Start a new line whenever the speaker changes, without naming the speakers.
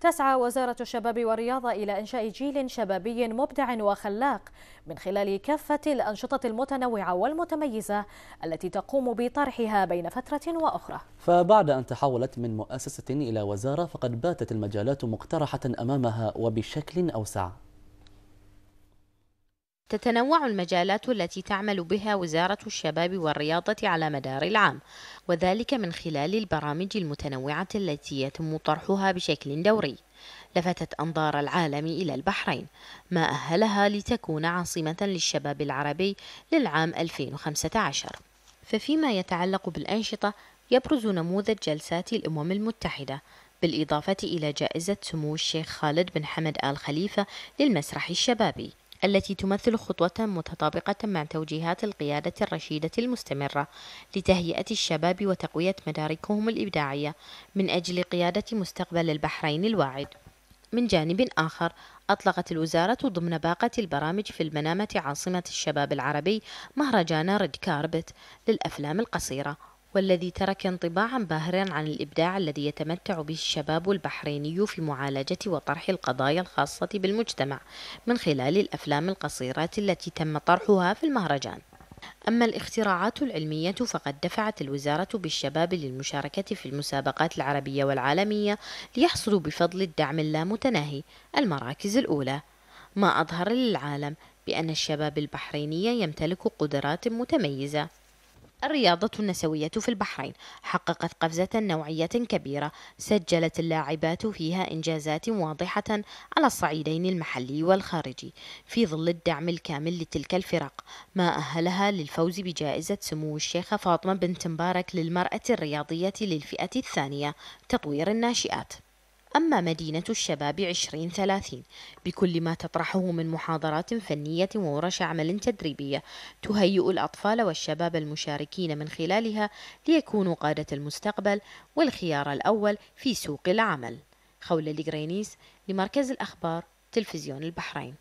تسعى وزارة الشباب والرياضة إلى إنشاء جيل شبابي مبدع وخلاق من خلال كافة الأنشطة المتنوعة والمتميزة التي تقوم بطرحها بين فترة وأخرى
فبعد أن تحولت من مؤسسة إلى وزارة فقد باتت المجالات مقترحة أمامها وبشكل أوسع
تتنوع المجالات التي تعمل بها وزارة الشباب والرياضة على مدار العام، وذلك من خلال البرامج المتنوعة التي يتم طرحها بشكل دوري. لفتت أنظار العالم إلى البحرين، ما أهلها لتكون عاصمة للشباب العربي للعام 2015. ففيما يتعلق بالأنشطة، يبرز نموذج جلسات الأمم المتحدة بالإضافة إلى جائزة سمو الشيخ خالد بن حمد آل خليفة للمسرح الشبابي التي تمثل خطوة متطابقة مع توجيهات القيادة الرشيدة المستمرة لتهيئة الشباب وتقوية مداركهم الإبداعية من أجل قيادة مستقبل البحرين الواعد. من جانب آخر، أطلقت الوزارة ضمن باقة البرامج في المنامة عاصمة الشباب العربي مهرجان ريد كاربت للأفلام القصيرة والذي ترك انطباعا باهرا عن الإبداع الذي يتمتع به الشباب البحريني في معالجة وطرح القضايا الخاصة بالمجتمع من خلال الأفلام القصيرات التي تم طرحها في المهرجان أما الاختراعات العلمية فقد دفعت الوزارة بالشباب للمشاركة في المسابقات العربية والعالمية ليحصلوا بفضل الدعم اللامتناهي المراكز الأولى ما أظهر للعالم بأن الشباب البحريني يمتلك قدرات متميزة الرياضة النسوية في البحرين حققت قفزة نوعية كبيرة سجلت اللاعبات فيها إنجازات واضحة على الصعيدين المحلي والخارجي في ظل الدعم الكامل لتلك الفرق ما أهلها للفوز بجائزة سمو الشيخة فاطمة بنت مبارك للمرأة الرياضية للفئة الثانية تطوير الناشئات أما مدينة الشباب 2030 بكل ما تطرحه من محاضرات فنية وورش عمل تدريبية تهيئ الأطفال والشباب المشاركين من خلالها ليكونوا قادة المستقبل والخيار الأول في سوق العمل خولة لمركز الأخبار تلفزيون البحرين